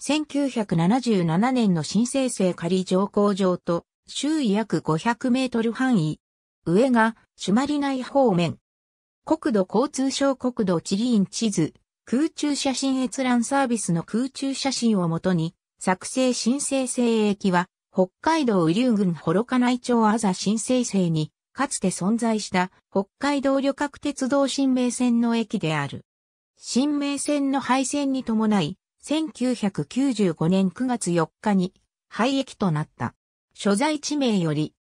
1977年の新生成仮乗降場と、周囲約500メートル範囲。上が、朱鞠内方面。国土交通省国土地理院地図、空中写真閲覧サービスの空中写真をもとに、作成新生成駅は、北海道雨竜郡幌加内町あざ新生成に、かつて存在した北海道旅客鉄道新名線の駅である。新名線の廃線に伴い、1995年9月4日に廃駅となった。所在地名より、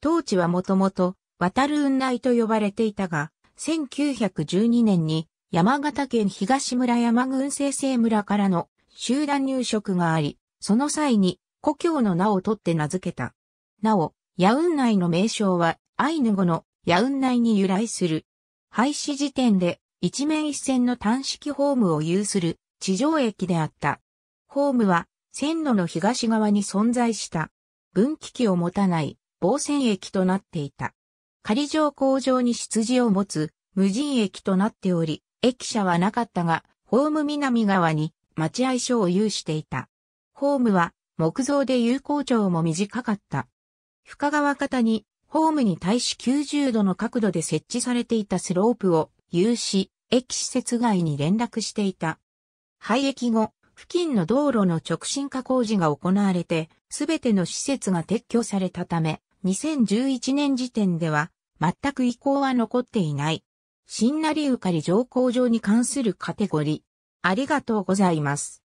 当地はもともと渡る雲内と呼ばれていたが、1912年に山形県東村山郡生成村からの集団入植があり、その際に故郷の名を取って名付けた。なお、ヤウン内の名称はアイヌ語のヤウン内に由来する。廃止時点で一面一線の単式ホームを有する地上駅であった。ホームは線路の東側に存在した。分岐器を持たない防線駅となっていた。仮上工場に出自を持つ無人駅となっており、駅舎はなかったが、ホーム南側に待合所を有していた。ホームは木造で有効長も短かった。深川方にホームに対し90度の角度で設置されていたスロープを有し、駅施設外に連絡していた。廃液後、付近の道路の直進化工事が行われて、すべての施設が撤去されたため、2011年時点では、全く遺構は残っていない。新成ゆかり乗降場に関するカテゴリー。ありがとうございます。